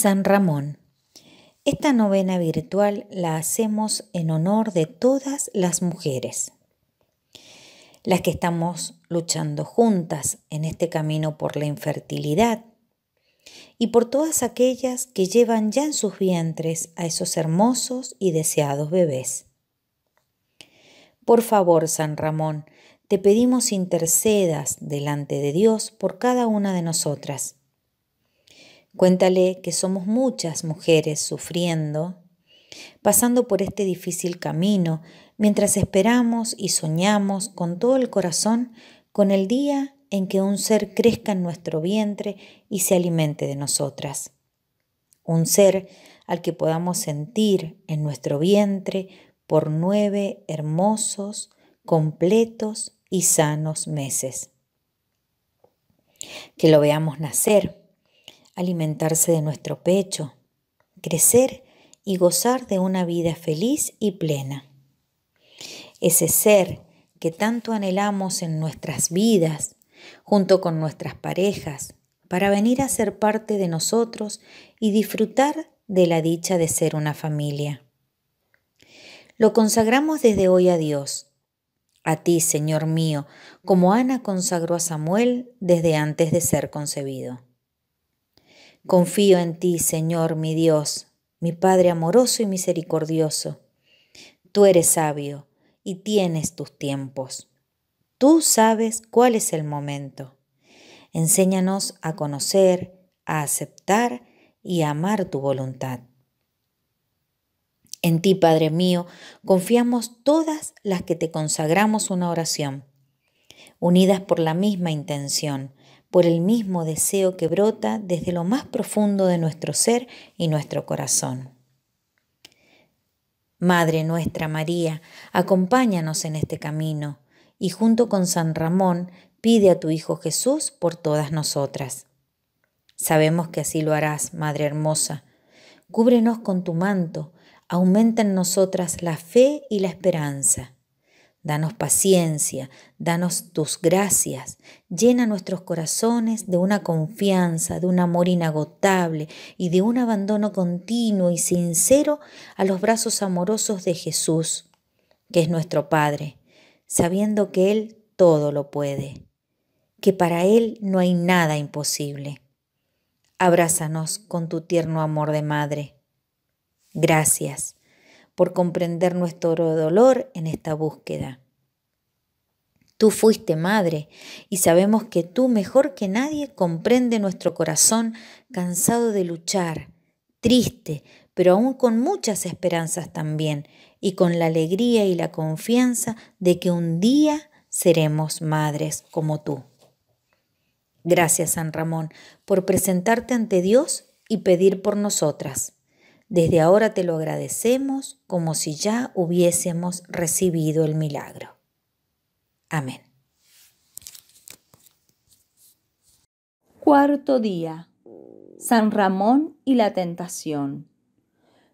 San Ramón. Esta novena virtual la hacemos en honor de todas las mujeres, las que estamos luchando juntas en este camino por la infertilidad y por todas aquellas que llevan ya en sus vientres a esos hermosos y deseados bebés. Por favor, San Ramón, te pedimos intercedas delante de Dios por cada una de nosotras Cuéntale que somos muchas mujeres sufriendo, pasando por este difícil camino, mientras esperamos y soñamos con todo el corazón con el día en que un ser crezca en nuestro vientre y se alimente de nosotras. Un ser al que podamos sentir en nuestro vientre por nueve hermosos, completos y sanos meses. Que lo veamos nacer alimentarse de nuestro pecho, crecer y gozar de una vida feliz y plena. Ese ser que tanto anhelamos en nuestras vidas, junto con nuestras parejas, para venir a ser parte de nosotros y disfrutar de la dicha de ser una familia. Lo consagramos desde hoy a Dios, a ti, Señor mío, como Ana consagró a Samuel desde antes de ser concebido. Confío en ti, Señor, mi Dios, mi Padre amoroso y misericordioso. Tú eres sabio y tienes tus tiempos. Tú sabes cuál es el momento. Enséñanos a conocer, a aceptar y a amar tu voluntad. En ti, Padre mío, confiamos todas las que te consagramos una oración, unidas por la misma intención, por el mismo deseo que brota desde lo más profundo de nuestro ser y nuestro corazón. Madre nuestra María, acompáñanos en este camino y junto con San Ramón pide a tu Hijo Jesús por todas nosotras. Sabemos que así lo harás, Madre hermosa. Cúbrenos con tu manto, aumenta en nosotras la fe y la esperanza. Danos paciencia, danos tus gracias, llena nuestros corazones de una confianza, de un amor inagotable y de un abandono continuo y sincero a los brazos amorosos de Jesús, que es nuestro Padre, sabiendo que Él todo lo puede, que para Él no hay nada imposible. Abrázanos con tu tierno amor de madre. Gracias por comprender nuestro dolor en esta búsqueda. Tú fuiste madre y sabemos que tú mejor que nadie comprende nuestro corazón cansado de luchar, triste, pero aún con muchas esperanzas también y con la alegría y la confianza de que un día seremos madres como tú. Gracias, San Ramón, por presentarte ante Dios y pedir por nosotras. Desde ahora te lo agradecemos como si ya hubiésemos recibido el milagro. Amén. Cuarto día. San Ramón y la tentación.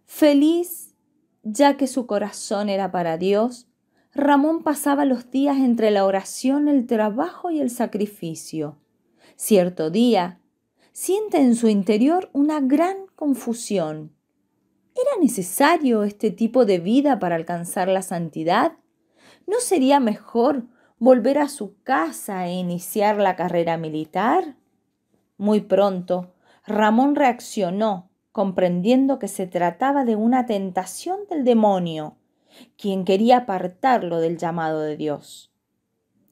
Feliz, ya que su corazón era para Dios, Ramón pasaba los días entre la oración, el trabajo y el sacrificio. Cierto día, siente en su interior una gran confusión ¿Era necesario este tipo de vida para alcanzar la santidad? ¿No sería mejor volver a su casa e iniciar la carrera militar? Muy pronto, Ramón reaccionó, comprendiendo que se trataba de una tentación del demonio, quien quería apartarlo del llamado de Dios.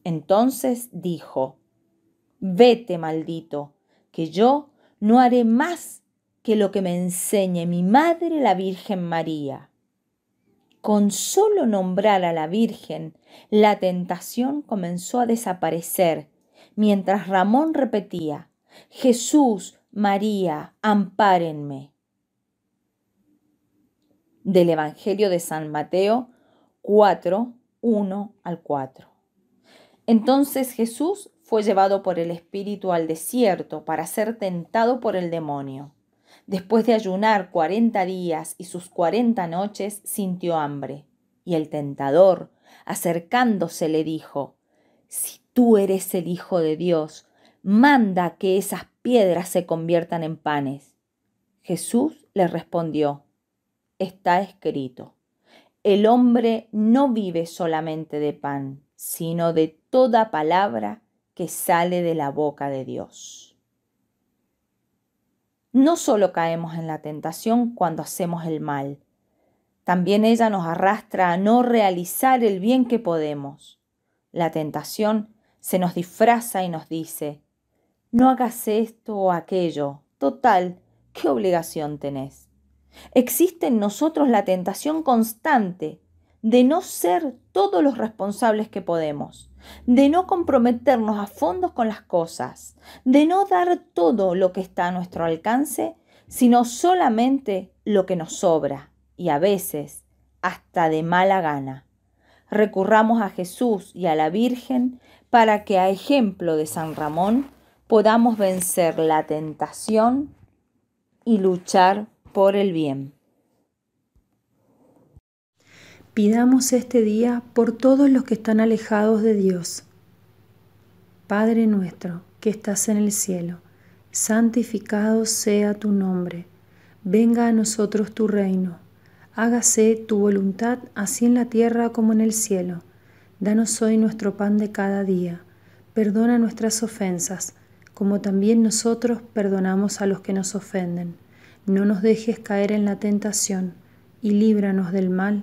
Entonces dijo, Vete, maldito, que yo no haré más que lo que me enseñe mi madre la Virgen María. Con solo nombrar a la Virgen, la tentación comenzó a desaparecer, mientras Ramón repetía, Jesús, María, ampárenme. Del Evangelio de San Mateo 4, 1 al 4. Entonces Jesús fue llevado por el Espíritu al desierto para ser tentado por el demonio. Después de ayunar cuarenta días y sus cuarenta noches, sintió hambre. Y el tentador, acercándose, le dijo, Si tú eres el Hijo de Dios, manda que esas piedras se conviertan en panes. Jesús le respondió, Está escrito, el hombre no vive solamente de pan, sino de toda palabra que sale de la boca de Dios. No solo caemos en la tentación cuando hacemos el mal, también ella nos arrastra a no realizar el bien que podemos. La tentación se nos disfraza y nos dice, no hagas esto o aquello, total, ¿qué obligación tenés? Existe en nosotros la tentación constante de no ser todos los responsables que podemos, de no comprometernos a fondo con las cosas, de no dar todo lo que está a nuestro alcance, sino solamente lo que nos sobra y a veces hasta de mala gana. Recurramos a Jesús y a la Virgen para que, a ejemplo de San Ramón, podamos vencer la tentación y luchar por el bien. Pidamos este día por todos los que están alejados de Dios. Padre nuestro, que estás en el cielo, santificado sea tu nombre. Venga a nosotros tu reino. Hágase tu voluntad así en la tierra como en el cielo. Danos hoy nuestro pan de cada día. Perdona nuestras ofensas, como también nosotros perdonamos a los que nos ofenden. No nos dejes caer en la tentación, y líbranos del mal.